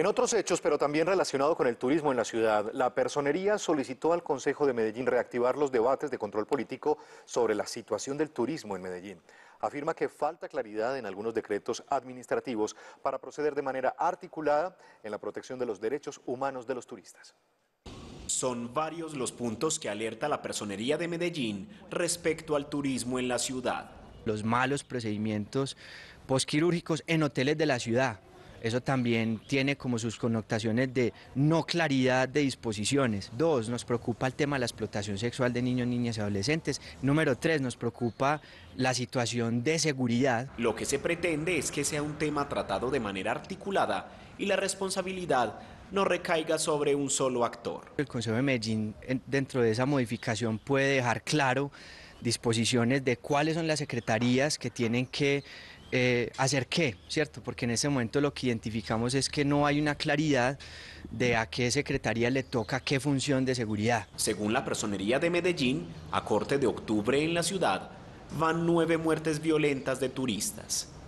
En otros hechos, pero también relacionado con el turismo en la ciudad, la personería solicitó al Consejo de Medellín reactivar los debates de control político sobre la situación del turismo en Medellín. Afirma que falta claridad en algunos decretos administrativos para proceder de manera articulada en la protección de los derechos humanos de los turistas. Son varios los puntos que alerta la personería de Medellín respecto al turismo en la ciudad. Los malos procedimientos posquirúrgicos en hoteles de la ciudad, eso también tiene como sus connotaciones de no claridad de disposiciones. Dos, nos preocupa el tema de la explotación sexual de niños, niñas y adolescentes. Número tres, nos preocupa la situación de seguridad. Lo que se pretende es que sea un tema tratado de manera articulada y la responsabilidad no recaiga sobre un solo actor. El Consejo de Medellín, dentro de esa modificación, puede dejar claro disposiciones de cuáles son las secretarías que tienen que eh, hacer qué, ¿cierto? Porque en ese momento lo que identificamos es que no hay una claridad de a qué secretaría le toca qué función de seguridad. Según la Personería de Medellín, a corte de octubre en la ciudad, van nueve muertes violentas de turistas.